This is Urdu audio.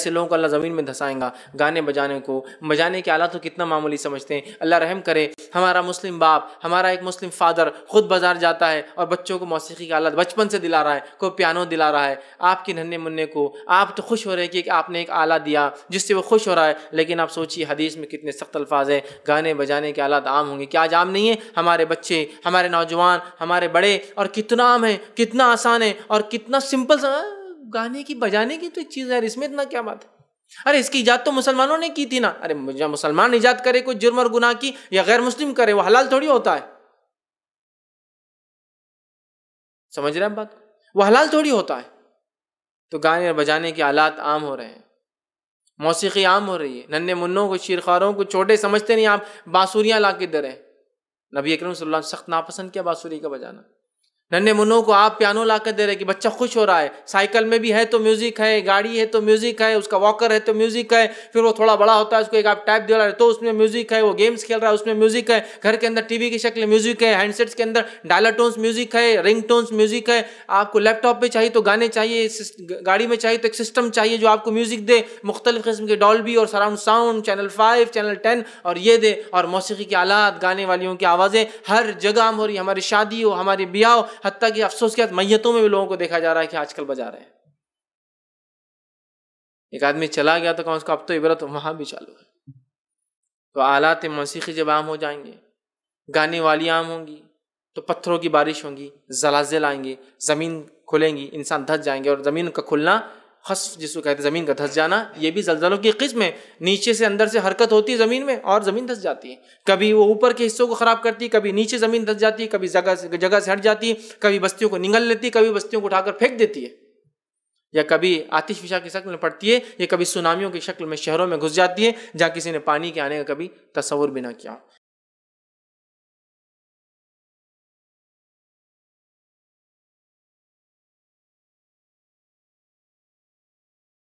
ایسے لوگوں کو اللہ زمین میں دھسائیں گا گانے بجانے کو بجانے کے آلات کو کتنا معمولی سمجھتے ہیں اللہ رحم کرے ہمارا مسلم باپ ہمارا ایک مسلم فادر خود بازار جاتا ہے اور بچوں کو موسیقی کے آلات بچپن سے دلا رہا ہے کوئی پیانو دلا رہا ہے آپ کے ننھے منے کو آپ تو خوش ہو رہے ہیں کہ آپ نے ایک آلہ دیا جس سے وہ خوش ہو رہا ہے لیکن آپ سوچیے حدیث میں کتنے سخت الفاظ ہیں گانے بجانے کے آلات عام ہوں گے کیا آج عام نہیں ہے ہمارے بچے ہمارے نوجوان ہمارے بڑے اور کتنا عام ہے کتنا آسان ہے اور کتنا سمپل گانے کی بجانے کی تو ایک چیز ہے اس میں اتنا کیا بات ہے ارے اس کی ایجاد تو مسلمانوں نے کی تھی نا ارے مسلمان ایجاد کرے کوئی جرم اور گناہ کی یا غیر مسلم کرے وہ حلال تھوڑی ہوتا ہے سمجھ رہے ہیں بات وہ حلال تھوڑی ہوتا ہے تو گانے اور بجانے کے آلات عام ہو رہے ہیں موسیقی عام ہو رہی ہے ننے منوں کو شیرخواروں کو چھوٹے سمجھتے نہیں آپ بانسوریاں لا کے ہیں نبی اکرم صلی اللہ علیہ وسلم سخت ناپسند کیا بانسری کا بجانا ننھے منوں کو آپ پیانو لا کر دے رہے کہ بچہ خوش ہو رہا ہے سائیکل میں بھی ہے تو میوزک ہے گاڑی ہے تو میوزک ہے اس کا واکر ہے تو میوزک ہے پھر وہ تھوڑا بڑا ہوتا ہے اس کو ایک آپ ٹائپ دے رہا ہے تو اس میں میوزک ہے وہ گیمز کھیل رہا ہے اس میں میوزک ہے گھر کے اندر ٹی وی کی شکل میوزک ہے ہینڈ سیٹس کے اندر ڈائلر ٹونس میوزک ہے رنگ ٹونس میوزک ہے آپ کو لیپ ٹاپ پہ چاہیے تو گانے چاہیے گاڑی میں چاہیے تو ایک سسٹم چاہیے جو آپ کو میوزک دے مختلف قسم کے ڈال بی اور surround sound channel five channel ten اور یہ دے اور موسیقی کے آلات گانے والیوں کی آوازیں ہر جگہ ہم ہو رہی ہماری شادی ہو ہمارے بیاہ ہو حتیٰ کہ افسوس کیا میتوں میں بھی لوگوں کو دیکھا جا رہا ہے کہ آج کل بجا رہے ہیں ایک آدمی چلا گیا تو کہاں کا اب تو عبرت وہاں بھی چالو ہے تو آلات موسیقی جب عام ہو جائیں گے گانے والی عام ہوں گی تو پتھروں کی بارش ہوں گی زلازل آئیں گے زمین کھلیں گی انسان دھس جائیں گے اور زمین کا کھلنا خصف جس کو کہتے ہیں زمین کا دھس جانا یہ بھی زلزلوں کی قسم ہے نیچے سے اندر سے حرکت ہوتی ہے زمین میں اور زمین دھس جاتی ہے کبھی وہ اوپر کے حصوں کو خراب کرتی ہے کبھی نیچے زمین دھس جاتی ہے کبھی جگہ جگہ سے ہٹ جاتی ہے کبھی بستیوں کو نگل لیتی ہے کبھی بستیوں کو اٹھا کر پھینک دیتی ہے یا کبھی آتش فشا کی شکل میں پڑتی ہے یا کبھی سونامیوں کی شکل میں شہروں میں گھس جاتی ہے جہاں کسی نے پانی کے آنے کا کبھی تصور بھی نہ کیا